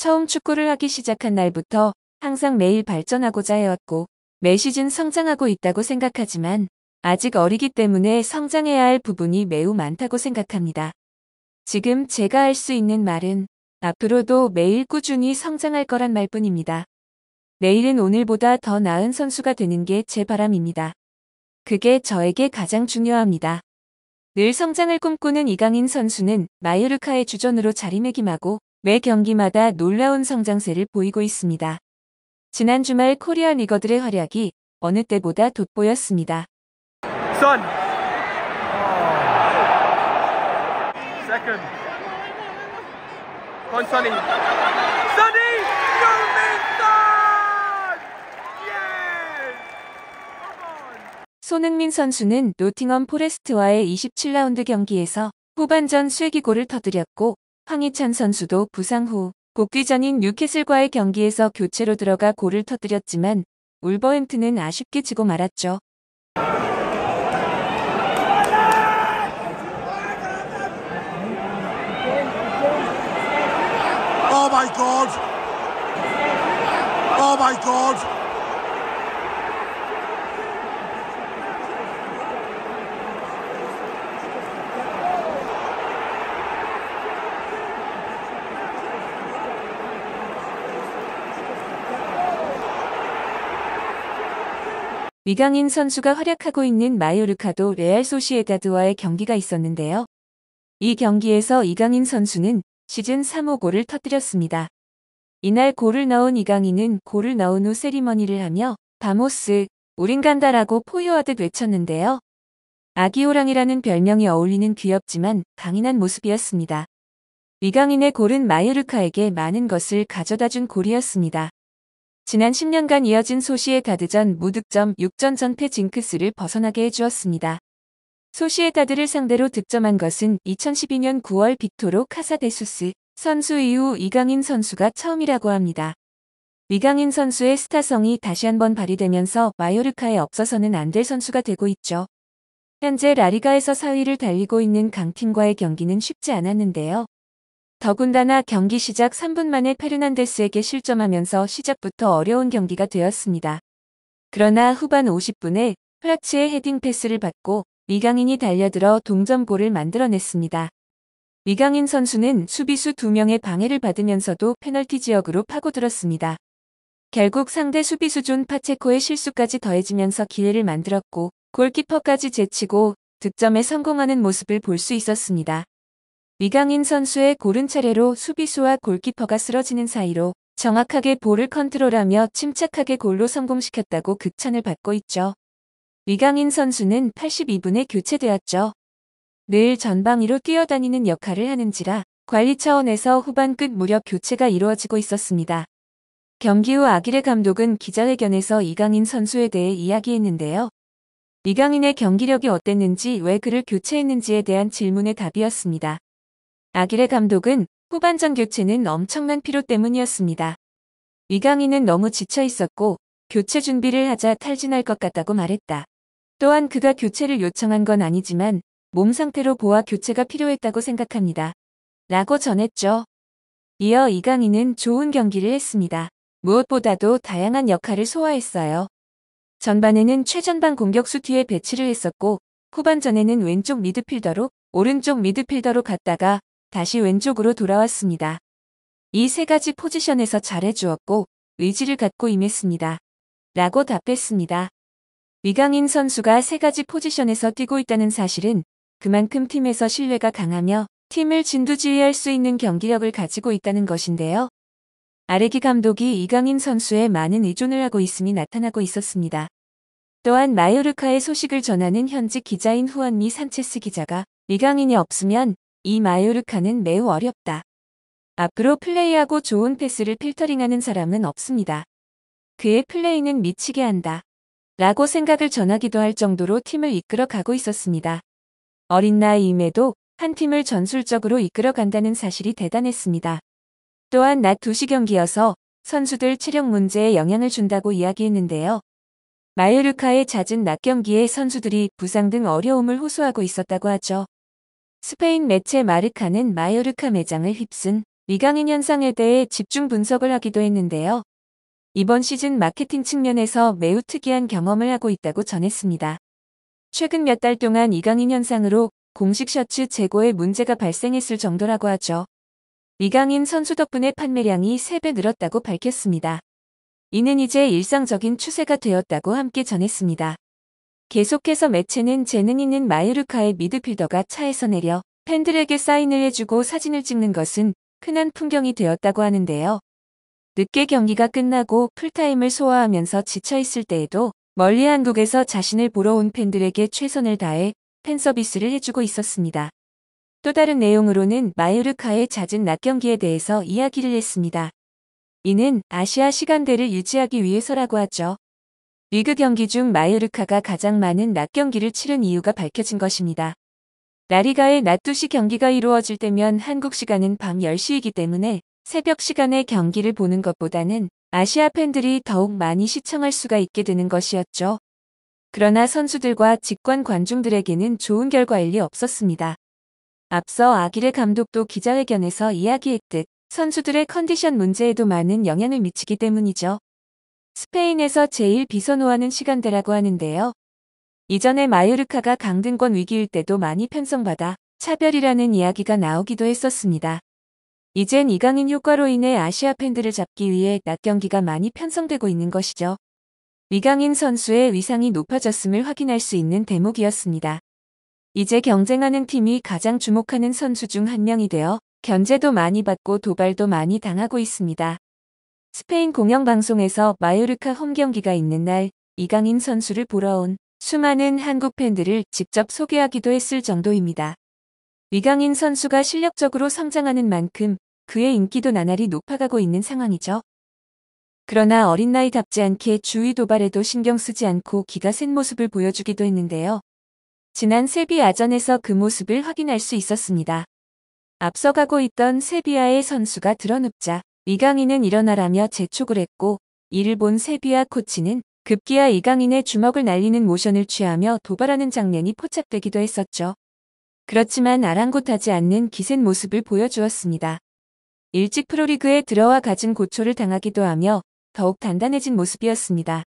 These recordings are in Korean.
처음 축구를 하기 시작한 날부터 항상 매일 발전하고자 해왔고 매 시즌 성장하고 있다고 생각하지만 아직 어리기 때문에 성장해야 할 부분이 매우 많다고 생각합니다. 지금 제가 할 수 있는 말은 앞으로도 매일 꾸준히 성장할 거란 말뿐입니다. 내일은 오늘보다 더 나은 선수가 되는 게 제 바람입니다. 그게 저에게 가장 중요합니다. 늘 성장을 꿈꾸는 이강인 선수는 마요르카의 주전으로 자리매김하고 매 경기마다 놀라운 성장세를 보이고 있습니다. 지난 주말 코리안 리거들의 활약이 어느 때보다 돋보였습니다. Son. s e c 손흥민 선수는 노팅엄 포레스트와의 27라운드 경기에서 후반전 쐐기골을 터뜨렸고 황희찬 선수도 부상 후 복귀전인 뉴캐슬과의 경기에서 교체로 들어가 골을 터뜨렸지만 울버햄튼은 아쉽게 지고 말았죠. Oh my god! o oh 위강인 선수가 활약하고 있는 마요르카도 레알 소시에다드와의 경기가 있었는데요. 이 경기에서 이강인 선수는 시즌 3호 골을 터뜨렸습니다. 이날 골을 넣은 이강인은 골을 넣은 후 세리머니를 하며 바모스, 우린 간다라고 포효하듯 외쳤는데요. 아기호랑이라는 별명이 어울리는 귀엽지만 강인한 모습이었습니다. 위강인의 골은 마요르카에게 많은 것을 가져다준 골이었습니다. 지난 10년간 이어진 소시의다드전 무득점 6전 전패 징크스를 벗어나게 해주었습니다. 소시의다드를 상대로 득점한 것은 2012년 9월 빅토로 카사데수스 선수 이후 이강인 선수가 처음이라고 합니다. 이강인 선수의 스타성이 다시 한번 발휘되면서 마요르카에 없어서는 안 될 선수가 되고 있죠. 현재 라리가에서 4위를 달리고 있는 강팀과의 경기는 쉽지 않았는데요. 더군다나 경기 시작 3분 만에 페르난데스에게 실점하면서 시작부터 어려운 경기가 되었습니다. 그러나 후반 50분에 플라츠의 헤딩 패스를 받고 미강인이 달려들어 동점골을 만들어냈습니다. 미강인 선수는 수비수 2명의 방해를 받으면서도 페널티 지역으로 파고들었습니다. 결국 상대 수비수 존 파체코의 실수까지 더해지면서 기회를 만들었고 골키퍼까지 제치고 득점에 성공하는 모습을 볼 수 있었습니다. 이강인 선수의 고른 차례로 수비수와 골키퍼가 쓰러지는 사이로 정확하게 볼을 컨트롤하며 침착하게 골로 성공시켰다고 극찬을 받고 있죠. 이강인 선수는 82분에 교체되었죠. 늘 전방위로 뛰어다니는 역할을 하는지라 관리 차원에서 후반 끝 무렵 교체가 이루어지고 있었습니다. 경기 후 아기레 감독은 기자회견에서 이강인 선수에 대해 이야기했는데요. 이강인의 경기력이 어땠는지 왜 그를 교체했는지에 대한 질문의 답이었습니다. 아기레 감독은 후반전 교체는 엄청난 피로 때문이었습니다. 이강인은 너무 지쳐 있었고 교체 준비를 하자 탈진할 것 같다고 말했다. 또한 그가 교체를 요청한 건 아니지만 몸 상태로 보아 교체가 필요했다고 생각합니다. 라고 전했죠. 이어 이강인은 좋은 경기를 했습니다. 무엇보다도 다양한 역할을 소화했어요. 전반에는 최전방 공격수 뒤에 배치를 했었고 후반전에는 왼쪽 미드필더로 오른쪽 미드필더로 갔다가 다시 왼쪽으로 돌아왔습니다. 이 세 가지 포지션에서 잘해주었고 의지를 갖고 임했습니다. 라고 답했습니다. 이강인 선수가 세 가지 포지션에서 뛰고 있다는 사실은 그만큼 팀에서 신뢰가 강하며 팀을 진두지휘할 수 있는 경기력을 가지고 있다는 것인데요. 아레기 감독이 이강인 선수에 많은 의존을 하고 있음이 나타나고 있었습니다. 또한 마요르카의 소식을 전하는 현지 기자인 후안미 산체스 기자가 이강인이 없으면 이 마요르카는 매우 어렵다. 앞으로 플레이하고 좋은 패스를 필터링하는 사람은 없습니다. 그의 플레이는 미치게 한다. 라고 생각을 전하기도 할 정도로 팀을 이끌어 가고 있었습니다. 어린 나이임에도 한 팀을 전술적으로 이끌어 간다는 사실이 대단했습니다. 또한 낮 2시 경기여서 선수들 체력 문제에 영향을 준다고 이야기했는데요. 마요르카의 잦은 낮 경기에 선수들이 부상 등 어려움을 호소하고 있었다고 하죠. 스페인 매체 마르카는 마요르카 매장을 휩쓴 미강인 현상에 대해 집중 분석을 하기도 했는데요. 이번 시즌 마케팅 측면에서 매우 특이한 경험을 하고 있다고 전했습니다. 최근 몇 달 동안 이강인 현상으로 공식 셔츠 재고에 문제가 발생했을 정도라고 하죠. 이강인 선수 덕분에 판매량이 3배 늘었다고 밝혔습니다. 이는 이제 일상적인 추세가 되었다고 함께 전했습니다. 계속해서 매체는 재능 있는 마요르카의 미드필더가 차에서 내려 팬들에게 사인을 해주고 사진을 찍는 것은 흔한 풍경이 되었다고 하는데요. 늦게 경기가 끝나고 풀타임을 소화하면서 지쳐있을 때에도 멀리 한국에서 자신을 보러 온 팬들에게 최선을 다해 팬 서비스를 해주고 있었습니다. 또 다른 내용으로는 마요르카의 잦은 낮 경기에 대해서 이야기를 했습니다. 이는 아시아 시간대를 유지하기 위해서라고 하죠. 리그 경기 중 마요르카가 가장 많은 낮 경기를 치른 이유가 밝혀진 것입니다. 라리가의 낮 2시 경기가 이루어질 때면 한국 시간은 밤 10시이기 때문에 새벽 시간에 경기를 보는 것보다는 아시아 팬들이 더욱 많이 시청할 수가 있게 되는 것이었죠. 그러나 선수들과 직관 관중들에게는 좋은 결과 일리 없었습니다. 앞서 아기레 감독도 기자회견에서 이야기했듯 선수들의 컨디션 문제에도 많은 영향을 미치기 때문이죠. 스페인에서 제일 비선호하는 시간대라고 하는데요. 이전에 마요르카가 강등권 위기일 때도 많이 편성받아 차별이라는 이야기가 나오기도 했었습니다. 이젠 이강인 효과로 인해 아시아 팬들을 잡기 위해 낮 경기가 많이 편성되고 있는 것이죠. 이강인 선수의 위상이 높아졌음을 확인할 수 있는 대목이었습니다. 이제 경쟁하는 팀이 가장 주목하는 선수 중 한 명이 되어 견제도 많이 받고 도발도 많이 당하고 있습니다. 스페인 공영방송에서 마요르카 홈 경기가 있는 날 이강인 선수를 보러 온 수많은 한국 팬들을 직접 소개하기도 했을 정도입니다. 이강인 선수가 실력적으로 성장하는 만큼 그의 인기도 나날이 높아가고 있는 상황이죠. 그러나 어린 나이답지 않게 주위 도발에도 신경 쓰지 않고 기가 센 모습을 보여주기도 했는데요. 지난 세비 아전에서 그 모습을 확인할 수 있었습니다. 앞서가고 있던 세비야의 선수가 드러눕자 이강인은 일어나라며 재촉을 했고 이를 본세비와 코치는 급기야 이강인의 주먹을 날리는 모션을 취하며 도발하는 장면이 포착되기도 했었죠. 그렇지만 아랑곳하지 않는 기센 모습을 보여주었습니다. 일찍 프로리그에 들어와 가진 고초를 당하기도 하며 더욱 단단해진 모습이었습니다.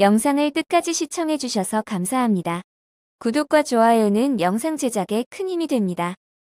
영상을 끝까지 시청해주셔서 감사합니다. 구독과 좋아요는 영상 제작에 큰 힘이 됩니다.